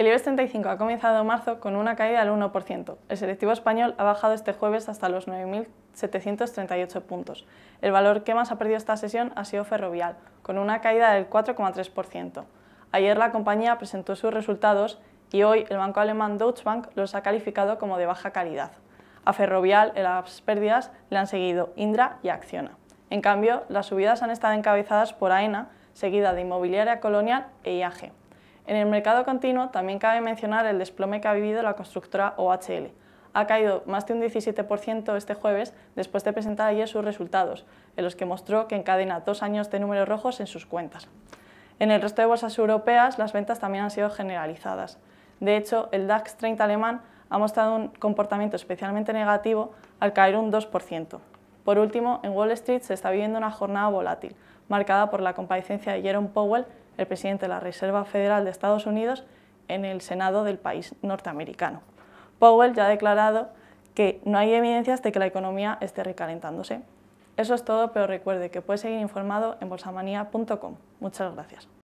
El IBEX 35 ha comenzado marzo con una caída del 1%. El selectivo español ha bajado este jueves hasta los 9.738 puntos. El valor que más ha perdido esta sesión ha sido Ferrovial, con una caída del 4,3%. Ayer la compañía presentó sus resultados y hoy el banco alemán Deutsche Bank los ha calificado como de baja calidad. A Ferrovial en las pérdidas le han seguido Indra y Acciona. En cambio, las subidas han estado encabezadas por AENA, seguida de Inmobiliaria Colonial e IAG. En el mercado continuo también cabe mencionar el desplome que ha vivido la constructora OHL. Ha caído más de un 17% este jueves después de presentar ayer sus resultados, en los que mostró que encadena dos años de números rojos en sus cuentas. En el resto de bolsas europeas las ventas también han sido generalizadas. De hecho, el DAX 30 alemán ha mostrado un comportamiento especialmente negativo al caer un 2%. Por último, en Wall Street se está viviendo una jornada volátil, marcada por la comparecencia de Jerome Powell el presidente de la Reserva Federal de Estados Unidos en el Senado del país norteamericano. Powell ya ha declarado que no hay evidencias de que la economía esté recalentándose. Eso es todo, pero recuerde que puede seguir informado en bolsamanía.com. Muchas gracias.